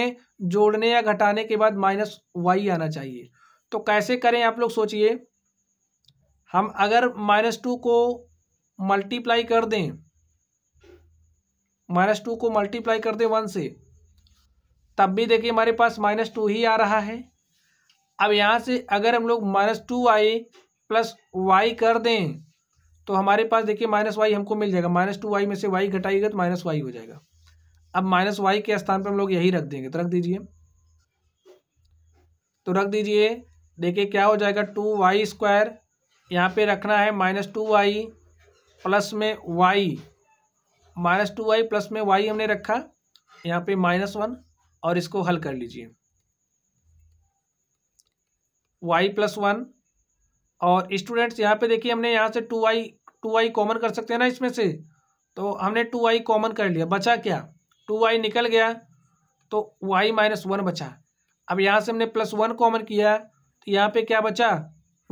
जोड़ने या घटाने के बाद माइनस वाई आना चाहिए तो कैसे करें आप लोग सोचिए हम अगर माइनस टू को मल्टीप्लाई कर दें माइनस टू को मल्टीप्लाई कर दें वन से तब भी देखिए हमारे पास माइनस टू ही आ रहा है अब यहाँ से अगर हम लोग minus two i plus y कर दें तो हमारे पास देखिए माइनस वाई हमको मिल जाएगा माइनस टू वाई में से वाई घटाइएगा तो माइनस वाई हो जाएगा अब माइनस वाई के स्थान पर हम लोग यही रख देंगे तो रख दीजिए तो रख दीजिए देखिए क्या हो जाएगा टू वाई स्क्वायर यहाँ पर रखना है माइनस टू वाई प्लस में y minus two y plus में वाई हमने रखा यहाँ पे माइनस वन और इसको हल कर लीजिए वाई प्लस वन और स्टूडेंट्स यहाँ पे देखिए हमने यहाँ से two y two y common कर सकते हैं ना इसमें से तो हमने टू वाई कॉमन कर लिया बचा क्या टू वाई निकल गया तो वाई माइनस वन बचा अब यहाँ से हमने प्लस वन कॉमन किया तो यहाँ पे क्या बचा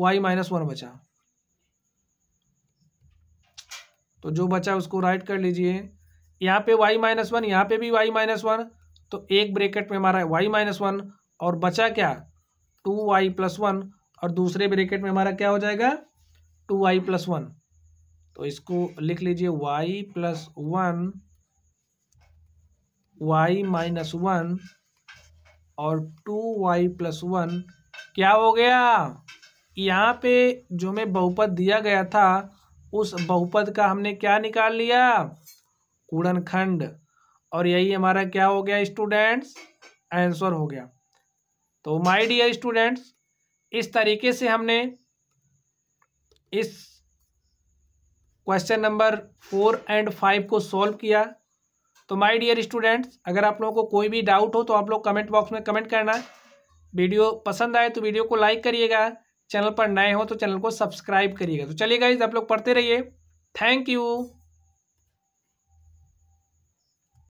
वाई माइनस वन बचा तो जो बचा उसको राइट कर लीजिए यहाँ पे वाई माइनस वन यहाँ पे भी वाई माइनस वन तो एक ब्रेकेट में हमारा वाई माइनस वन और बचा क्या टू वाई प्लस वन और दूसरे ब्रेकेट में हमारा क्या हो जाएगा टू वाई प्लस वन तो इसको लिख लीजिए y plus one y minus one और टू वाई प्लस वन क्या हो गया यहाँ पे जो हमें बहुपद दिया गया था उस बहुपद का हमने क्या निकाल लिया गुणनखंड और यही हमारा क्या हो गया स्टूडेंट्स आंसर हो गया तो माय डियर स्टूडेंट्स इस तरीके से हमने इस question number four and five को सॉल्व किया तो माय डियर स्टूडेंट्स अगर आप लोगों को कोई भी डाउट हो तो आप लोग कमेंट बॉक्स में कमेंट करना वीडियो पसंद आए तो वीडियो को लाइक करिएगा चैनल पर नए हो तो चैनल को सब्सक्राइब करिएगा तो चलिए गाइज आप लोग पढ़ते रहिए थैंक यू